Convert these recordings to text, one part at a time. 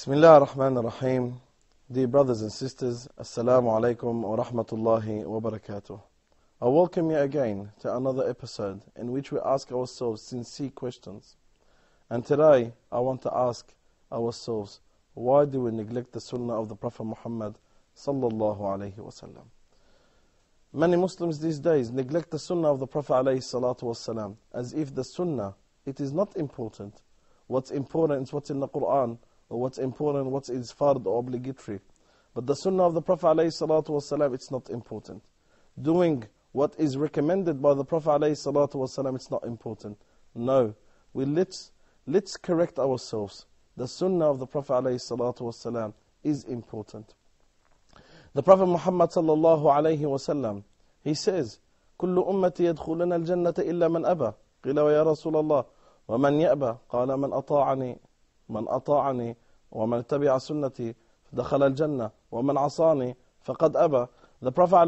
Bismillah ar-Rahman ar-Rahim. Dear brothers and sisters, Assalamu alaikum wa rahmatullahi wa barakatuh. I welcome you again to another episode in which we ask ourselves sincere questions. And today I want to ask ourselves, why do we neglect the sunnah of the Prophet Muhammad sallallahu alayhi wasallam? Many Muslims these days neglect the sunnah of the Prophet alayhi salatu wasallam as if the sunnah, it is not important. What's important is what's in the Qur'an what's important, what is fard or obligatory. But the sunnah of the Prophet ﷺ, it's not important. Doing what is recommended by the Prophet ﷺ, it's not important. No. We let's, let's correct ourselves. The sunnah of the Prophet ﷺ is important. The Prophet Muhammad ﷺ, he says, كل أمة يدخلنا الجنة إلا من أبى قيل ويا رسول الله ومن يأبى قال من أطاعني من أطاعني ومن اتبع سنتي دخل الجنة ومن عصاني فقد أبى The Prophet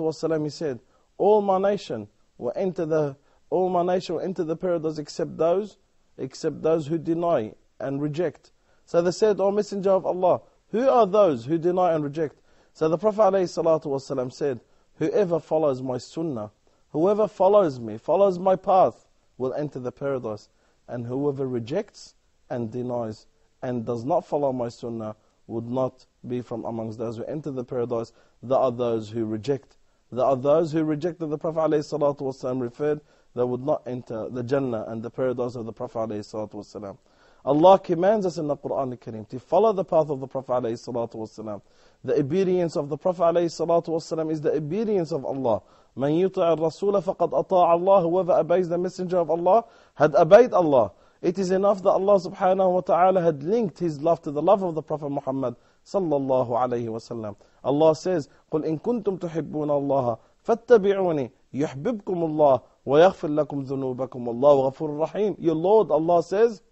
والسلام, he said, All my nation will enter the all my nation will enter the paradise except those except those who deny and reject. So they said, O Messenger of Allah, who are those who deny and reject? So the Prophet والسلام, said, Whoever follows my sunnah, whoever follows me, follows my path, will enter the paradise. And whoever rejects and denies and does not follow my sunnah would not be from amongst those who enter the paradise. There are those who reject. There are those who rejected the Prophet ﷺ referred that would not enter the Jannah and the paradise of the Prophet ﷺ. Allah commands us in the Quran al-Karim to follow the path of the Prophet ﷺ. The obedience of the Prophet ﷺ is the obedience of Allah. من يطع الرسول فقد أطاع الله Allah. Whoever obeys the messenger of Allah had obeyed Allah. It is enough that Allah subhanahu wa ta'ala had linked His love to the love of the Prophet Muhammad sallallahu alayhi wa sallam. Allah says, قُلْ إِن كُنْتُمْ تُحِبُّونَ اللَّهَ فَاتَّبِعُونِ يُحْبِبْكُمُ اللَّهُ وَيَغْفِرْ لَكُمْ ذُنُوبَكُمْ اللَّهُ غَفُورٌ رَحِيمٌ Your Lord, Allah says,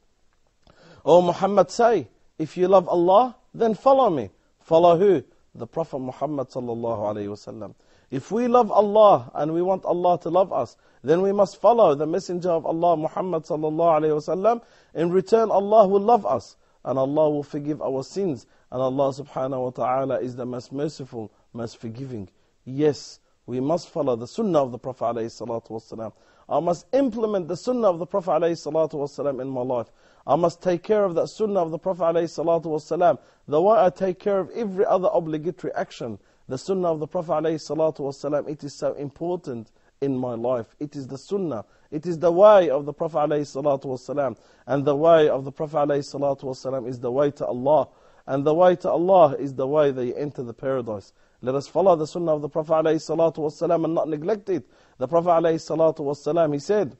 O Muhammad, say, if you love Allah, then follow me. Follow who? The Prophet Muhammad sallallahu alayhi wa sallam. If we love Allah and we want Allah to love us, then we must follow the messenger of Allah, Muhammad sallallahu alayhi wasallam. In return, Allah will love us and Allah will forgive our sins. And Allah subhanahu wa ta'ala is the most merciful, most forgiving. Yes, we must follow the sunnah of the Prophet alayhi I must implement the sunnah of the Prophet alayhi in my life. I must take care of that sunnah of the Prophet alayhi The way I take care of every other obligatory action the sunnah of the Prophet ﷺ, it is so important in my life. It is the sunnah. It is the way of the Prophet ﷺ. And the way of the Prophet ﷺ is the way to Allah. And the way to Allah is the way that you enter the paradise. Let us follow the sunnah of the Prophet ﷺ and not neglect it. The Prophet ﷺ, he said,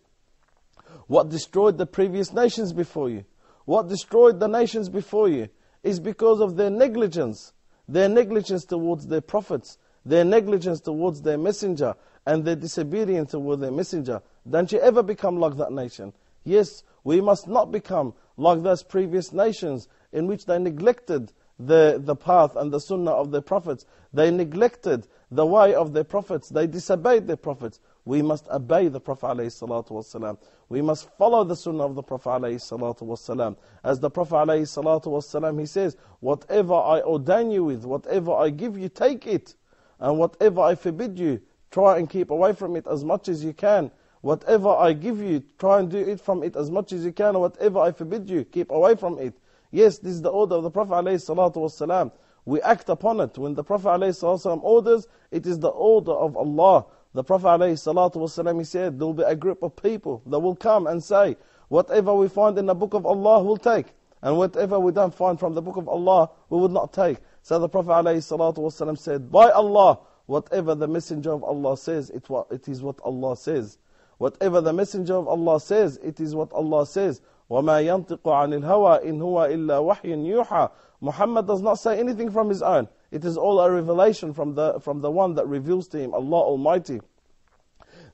What destroyed the previous nations before you? What destroyed the nations before you? Is because of their negligence their negligence towards their prophets, their negligence towards their messenger, and their disobedience towards their messenger. Don't you ever become like that nation. Yes, we must not become like those previous nations in which they neglected the, the path and the sunnah of the prophets. They neglected the way of the prophets. They disobeyed the prophets. We must obey the Prophet ﷺ. We must follow the sunnah of the Prophet ﷺ. As the Prophet ﷺ, he says, whatever I ordain you with, whatever I give you, take it. And whatever I forbid you, try and keep away from it as much as you can. Whatever I give you, try and do it from it as much as you can. Whatever I forbid you, keep away from it. Yes, this is the order of the Prophet ﷺ. We act upon it. When the Prophet ﷺ orders, it is the order of Allah. The Prophet ﷺ, he said, there will be a group of people that will come and say, whatever we find in the book of Allah, we'll take. And whatever we don't find from the book of Allah, we would not take. So the Prophet ﷺ said, by Allah, whatever the messenger of Allah says, it, it is what Allah says. Whatever the Messenger of Allah says, it is what Allah says. وَمَا يَنْطِقُ عَنِ الْهَوَىٰ إِنْ هُوَ إِلَّا وَحْيٌ يُوحَىٰ Muhammad does not say anything from his own. It is all a revelation from the, from the one that reveals to him, Allah Almighty.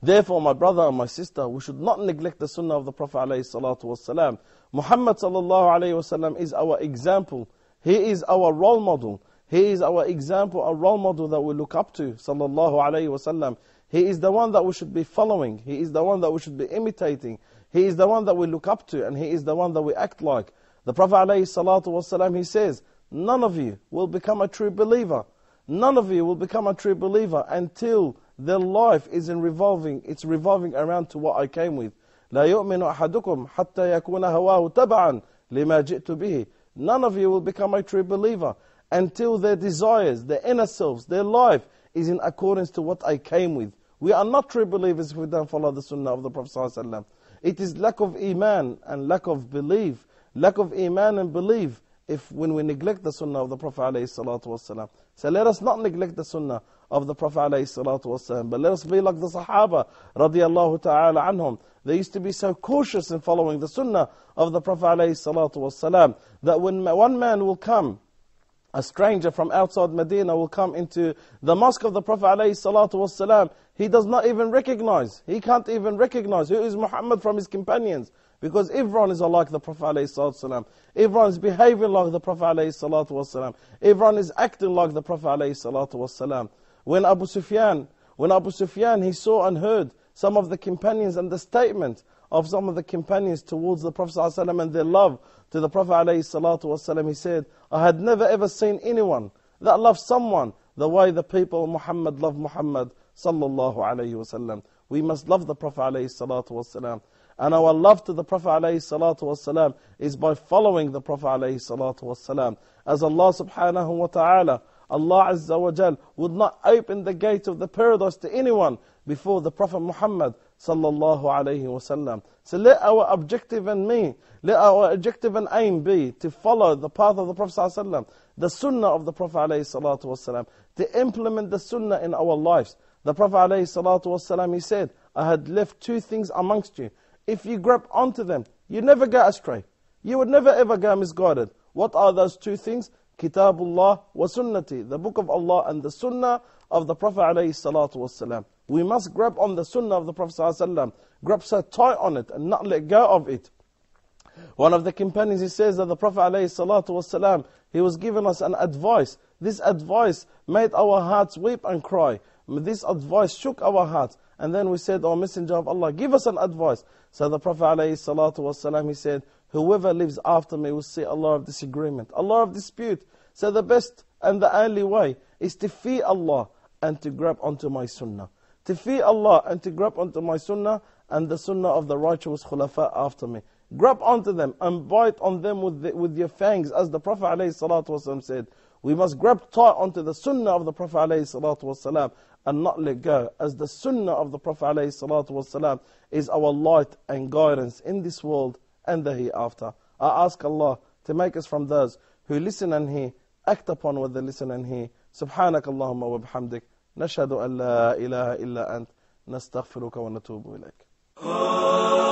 Therefore, my brother and my sister, we should not neglect the sunnah of the Prophet ﷺ. Muhammad ﷺ is our example. He is our role model. He is our example, a role model that we look up to, sallallahu alayhi he is the one that we should be following. He is the one that we should be imitating. He is the one that we look up to and He is the one that we act like. The Prophet ﷺ, he says, none of you will become a true believer. None of you will become a true believer until their life is in revolving, it's revolving around to what I came with. لا يؤمن أحدكم حتى يكون هواه تبعا لما جئت به. None of you will become a true believer until their desires, their inner selves, their life is in accordance to what I came with. We are not true believers if we don't follow the sunnah of the Prophet ﷺ. It is lack of iman and lack of belief, lack of iman and belief if when we neglect the sunnah of the Prophet ﷺ. So let us not neglect the sunnah of the Prophet ﷺ, but let us be like the Sahaba radiallahu ta'ala anhum. They used to be so cautious in following the sunnah of the Prophet ﷺ that when one man will come a stranger from outside Medina will come into the mosque of the Prophet ﷺ. He does not even recognize. He can't even recognize who is Muhammad from his companions. Because everyone is like the Prophet ﷺ. Everyone is behaving like the Prophet ﷺ. Everyone is acting like the Prophet ﷺ. When Abu Sufyan, when Abu Sufyan, he saw and heard some of the companions and the statement of some of the companions towards the Prophet ﷺ and their love to the Prophet ﷺ, he said, I had never ever seen anyone that loved someone the way the people of Muhammad loved Muhammad ﷺ. We must love the Prophet ﷺ, And our love to the Prophet ﷺ is by following the Prophet ﷺ. As Allah subhanahu wa ta'ala, Allah azza wa jal, would not open the gate of the paradise to anyone before the Prophet Muhammad sallallahu alayhi wasallam. So let our objective and me, let our objective and aim be to follow the path of the Prophet sallallahu the sunnah of the Prophet alayhi salatu wasallam, to implement the sunnah in our lives. The Prophet alayhi salatu wasallam, he said, I had left two things amongst you. If you grab onto them, you never go astray. You would never ever go misguided. What are those two things? Kitabullah wa sunnati, the book of Allah and the sunnah of the Prophet alayhi salatu wasallam. We must grab on the sunnah of the Prophet ﷺ, grab so tight on it and not let go of it. One of the companions, he says that the Prophet ﷺ, he was giving us an advice. This advice made our hearts weep and cry. This advice shook our hearts. And then we said, O Messenger of Allah, give us an advice. So the Prophet ﷺ, he said, Whoever lives after me will see a law of disagreement, a law of dispute. So the best and the only way is to fear Allah and to grab onto my sunnah to fear Allah and to grab onto my sunnah and the sunnah of the righteous khulafa after me. Grab onto them and bite on them with, the, with your fangs, as the Prophet ﷺ said. We must grab tight onto the sunnah of the Prophet ﷺ and not let go, as the sunnah of the Prophet ﷺ is our light and guidance in this world and the hereafter. I ask Allah to make us from those who listen and hear, act upon what they listen and hear. Subhanakallahumma wa bihamdik. نشهد أن لا إله إلا أنت نستغفرك ونتوب إليك